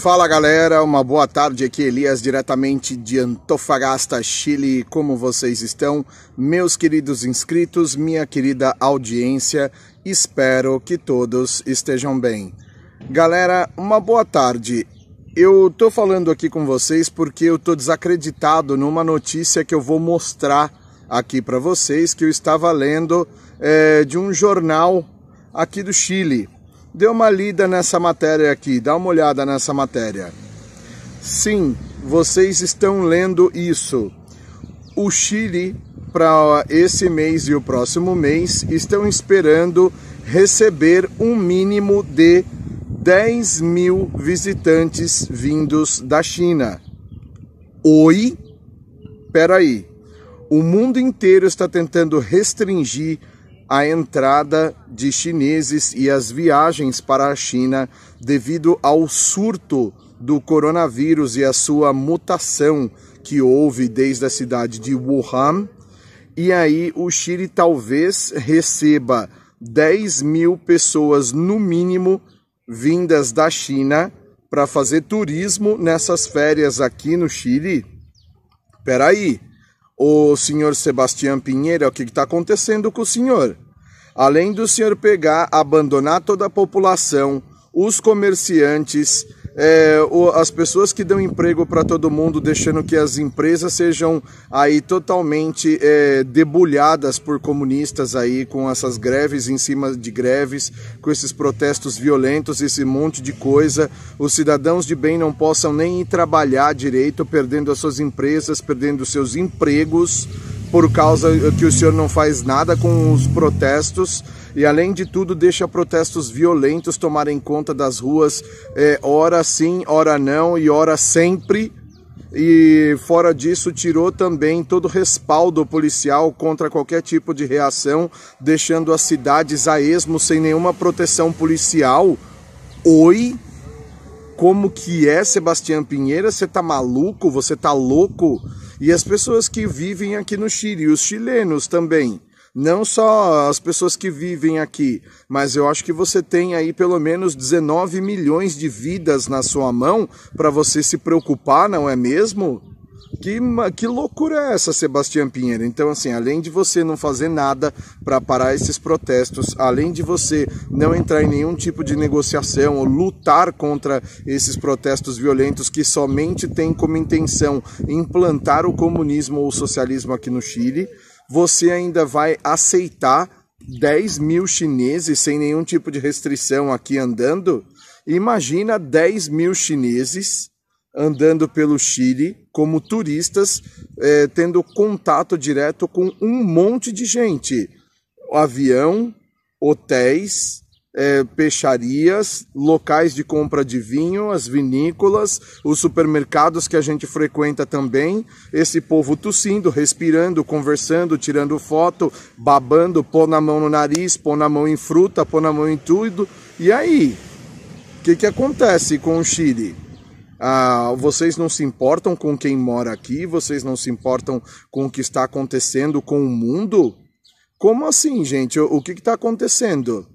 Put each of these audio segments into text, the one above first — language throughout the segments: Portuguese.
Fala galera, uma boa tarde aqui, é Elias, diretamente de Antofagasta, Chile. Como vocês estão? Meus queridos inscritos, minha querida audiência, espero que todos estejam bem. Galera, uma boa tarde. Eu tô falando aqui com vocês porque eu tô desacreditado numa notícia que eu vou mostrar aqui para vocês que eu estava lendo é, de um jornal aqui do Chile. Dê uma lida nessa matéria aqui, dá uma olhada nessa matéria. Sim, vocês estão lendo isso. O Chile, para esse mês e o próximo mês, estão esperando receber um mínimo de 10 mil visitantes vindos da China. Oi? Peraí. O mundo inteiro está tentando restringir a entrada de chineses e as viagens para a China devido ao surto do coronavírus e a sua mutação que houve desde a cidade de Wuhan. E aí o Chile talvez receba 10 mil pessoas no mínimo vindas da China para fazer turismo nessas férias aqui no Chile. Peraí, o senhor Sebastião Pinheiro, é o que está acontecendo com o senhor? Além do senhor pegar, abandonar toda a população, os comerciantes, é, as pessoas que dão emprego para todo mundo, deixando que as empresas sejam aí totalmente é, debulhadas por comunistas aí com essas greves em cima de greves, com esses protestos violentos, esse monte de coisa. Os cidadãos de bem não possam nem ir trabalhar direito, perdendo as suas empresas, perdendo os seus empregos por causa que o senhor não faz nada com os protestos e, além de tudo, deixa protestos violentos tomarem conta das ruas, é, hora sim, hora não e hora sempre. E fora disso, tirou também todo o respaldo policial contra qualquer tipo de reação, deixando as cidades a esmo sem nenhuma proteção policial. Oi? Como que é, Sebastião Pinheira? Você tá maluco? Você tá louco? E as pessoas que vivem aqui no Chile, os chilenos também não só as pessoas que vivem aqui, mas eu acho que você tem aí pelo menos 19 milhões de vidas na sua mão para você se preocupar, não é mesmo? Que, que loucura é essa, Sebastião Pinheiro? Então, assim, além de você não fazer nada para parar esses protestos, além de você não entrar em nenhum tipo de negociação ou lutar contra esses protestos violentos que somente têm como intenção implantar o comunismo ou o socialismo aqui no Chile, você ainda vai aceitar 10 mil chineses sem nenhum tipo de restrição aqui andando? Imagina 10 mil chineses andando pelo Chile como turistas, eh, tendo contato direto com um monte de gente. Avião, hotéis, é, peixarias, locais de compra de vinho, as vinícolas, os supermercados que a gente frequenta também. Esse povo tossindo, respirando, conversando, tirando foto, babando, pôr na mão no nariz, pôr na mão em fruta, pôr na mão em tudo. E aí? O que, que acontece com o Chile? Ah, vocês não se importam com quem mora aqui? Vocês não se importam com o que está acontecendo com o mundo? Como assim, gente? O, o que está acontecendo?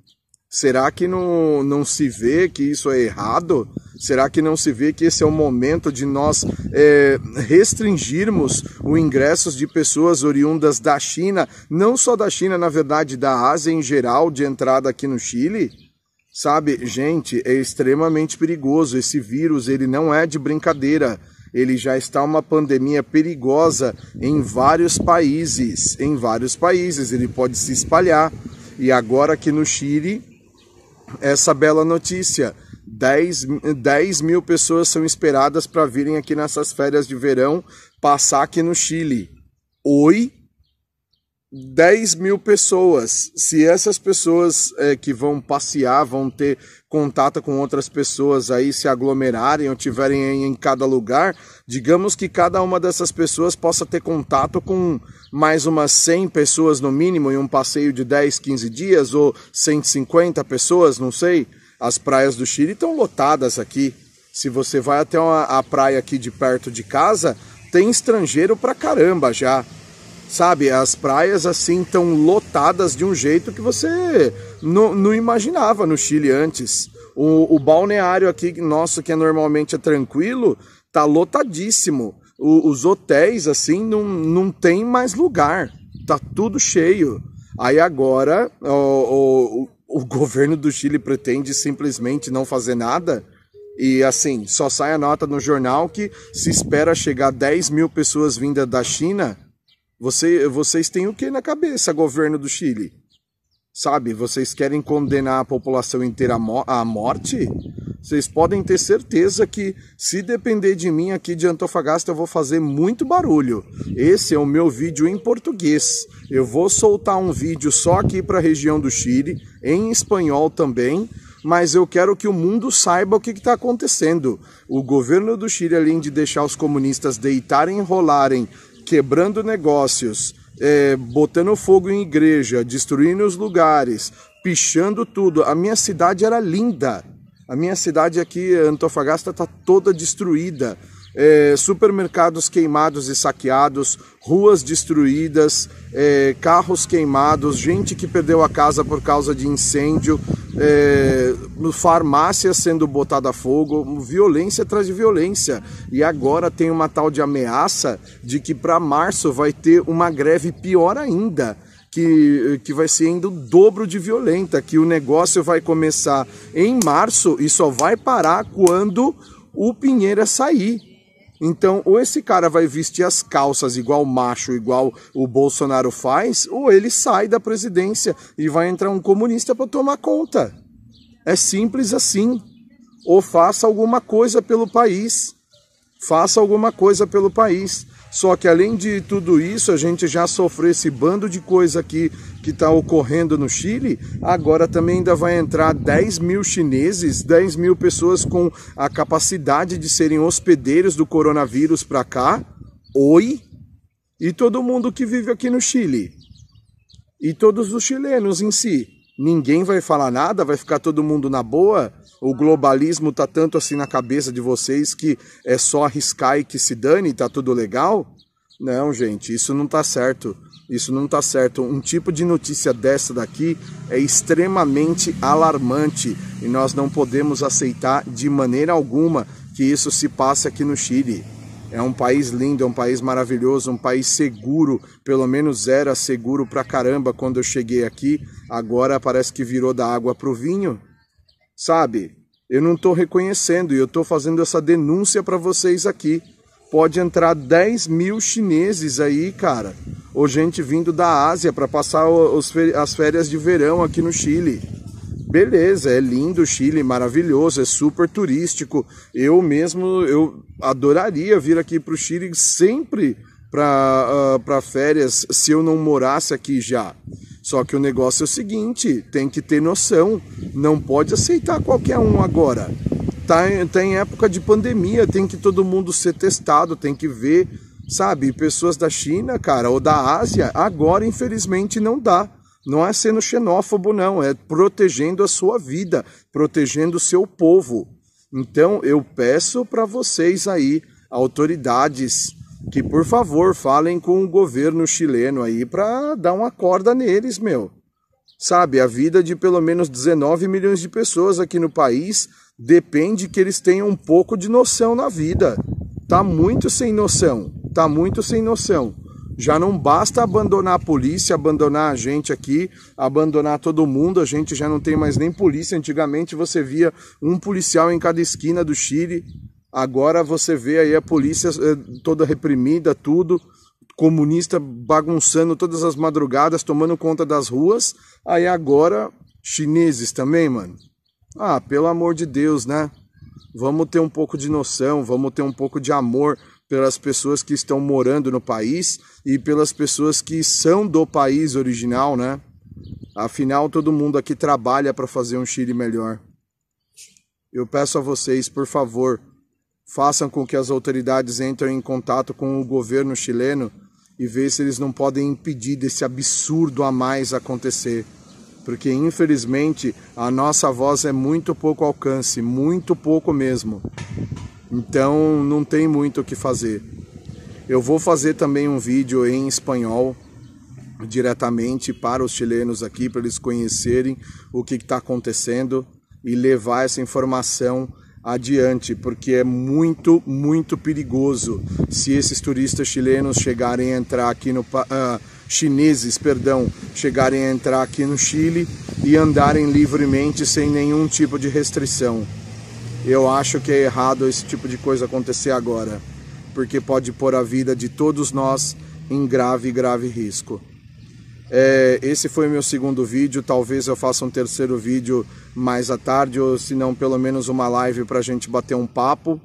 Será que não, não se vê que isso é errado? Será que não se vê que esse é o momento de nós é, restringirmos o ingresso de pessoas oriundas da China, não só da China, na verdade, da Ásia em geral, de entrada aqui no Chile? Sabe, gente, é extremamente perigoso. Esse vírus, ele não é de brincadeira ele já está uma pandemia perigosa em vários países, em vários países, ele pode se espalhar. E agora aqui no Chile, essa bela notícia. 10, 10 mil pessoas são esperadas para virem aqui nessas férias de verão passar aqui no Chile. Oi? 10 mil pessoas. Se essas pessoas é, que vão passear, vão ter contato com outras pessoas aí, se aglomerarem ou tiverem em cada lugar, digamos que cada uma dessas pessoas possa ter contato com mais umas 100 pessoas no mínimo em um passeio de 10, 15 dias ou 150 pessoas, não sei. As praias do Chile estão lotadas aqui. Se você vai até uma, a praia aqui de perto de casa, tem estrangeiro pra caramba já sabe? As praias assim estão lotadas de um jeito que você não, não imaginava no Chile antes. O, o, balneário aqui nosso, que é normalmente é tranquilo, tá lotadíssimo. O, os hotéis, assim, não, não tem mais lugar. Tá tudo cheio. Aí agora o, o, o governo do Chile pretende simplesmente não fazer nada. E assim, só sai a nota no jornal que se espera chegar 10 mil pessoas vindas da China você, vocês têm o que na cabeça, governo do Chile? Sabe, vocês querem condenar a população inteira à, morte? Vocês podem ter certeza que, se depender de mim aqui de Antofagasta, eu vou fazer muito barulho. Esse é o meu vídeo em português. Eu vou soltar um vídeo só aqui para a região do Chile, em espanhol também, mas eu quero que o mundo saiba o que está acontecendo. O governo do Chile, além de deixar os comunistas deitarem e rolarem quebrando negócios, é, botando fogo em igreja, destruindo os lugares, pichando tudo. A minha cidade era linda. A minha cidade aqui, Antofagasta, está toda destruída. É, supermercados queimados e saqueados, ruas destruídas, é, carros queimados, gente que perdeu a casa por causa de incêndio é, farmácias sendo botada a fogo, violência atrás de violência. E agora tem uma tal de ameaça de que para março vai ter uma greve pior ainda. Que, que vai ser ainda o dobro de violenta, que o negócio vai começar em março e só vai parar quando o Pinheira sair. Então, ou esse cara vai vestir as calças igual macho, igual o Bolsonaro faz, ou ele sai da presidência e vai entrar um comunista para tomar conta. É simples assim. Ou faça alguma coisa pelo país. Faça alguma coisa pelo país. Só que além de tudo isso, a gente já sofreu esse bando de coisa aqui que está ocorrendo no Chile. Agora também ainda vai entrar 10 mil chineses, 10 mil pessoas com a capacidade de serem hospedeiros do coronavírus para cá. Oi? E todo mundo que vive aqui no Chile. E todos os chilenos em si ninguém vai falar nada, vai ficar todo mundo na boa. O globalismo tá tanto assim na cabeça de vocês que é só arriscar e que se dane, tá tudo legal? Não, gente, isso não tá certo. Isso não tá certo. Um tipo de notícia dessa daqui é extremamente alarmante e nós não podemos aceitar de maneira alguma que isso se passe aqui no Chile. É um país lindo, é um país maravilhoso, um país seguro, pelo menos era seguro pra caramba quando eu cheguei aqui. Agora parece que virou da água pro vinho. Sabe? Eu não estou reconhecendo e eu estou fazendo essa denúncia para vocês aqui. Pode entrar 10 mil chineses aí, cara, ou gente vindo da Ásia para passar as férias de verão aqui no Chile. Beleza, é lindo o Chile, é maravilhoso, é super turístico. Eu mesmo, eu adoraria vir aqui para o Chile sempre para uh, ah, férias se eu não morasse aqui já. Só que o negócio é o seguinte, tem que ter noção, não pode aceitar qualquer um agora. Tá, tá em época de pandemia, tem que todo mundo ser testado, tem que ver, sabe? Pessoas da China, cara, ou da Ásia, agora infelizmente não dá não é sendo xenófobo, não, é protegendo a sua vida, protegendo o seu povo. Então eu peço para vocês aí, autoridades, que por favor falem com o governo chileno aí para dar uma corda neles, meu. Sabe, a vida de pelo menos 19 milhões de pessoas aqui no país depende que eles tenham um pouco de noção na vida. Tá muito sem noção, tá muito sem noção. Já não basta abandonar a polícia, abandonar a gente aqui, abandonar todo mundo. A gente já não tem mais nem polícia. Antigamente você via um policial em cada esquina do Chile. Agora você vê aí a polícia eh, toda reprimida, tudo comunista bagunçando todas as madrugadas, tomando conta das ruas. Aí agora chineses também, mano. Ah, pelo amor de Deus, né? Vamos ter um pouco de noção, vamos ter um pouco de amor pelas pessoas que estão morando no país e pelas pessoas que são do país original, né? Afinal, todo mundo aqui trabalha para fazer um Chile melhor. Eu peço a vocês, por favor, façam com que as autoridades entrem em contato com o governo chileno e vejam se eles não podem impedir desse absurdo a mais acontecer porque infelizmente a nossa voz é muito pouco alcance, muito pouco mesmo. Então não tem muito o que fazer. Eu vou fazer também um vídeo em espanhol diretamente para os chilenos aqui, para eles conhecerem o que está acontecendo e levar essa informação adiante, porque é muito, muito perigoso se esses turistas chilenos chegarem a entrar aqui no. Uh, chineses, perdão, chegarem a entrar aqui no Chile e andarem livremente sem nenhum tipo de restrição. Eu acho que é errado esse tipo de coisa acontecer agora, porque pode pôr a vida de todos nós em grave, grave risco. É, esse foi meu segundo vídeo, talvez eu faça um terceiro vídeo mais à tarde, ou se não, pelo menos uma live para a gente bater um papo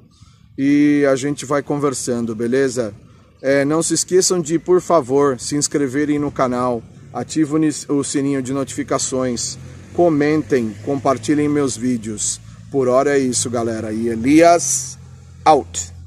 e a gente vai conversando, beleza? É, não se esqueçam de, por favor, se inscreverem no canal, ativem o sininho de notificações, comentem, compartilhem meus vídeos. Por hora é isso, galera. E Elias, out!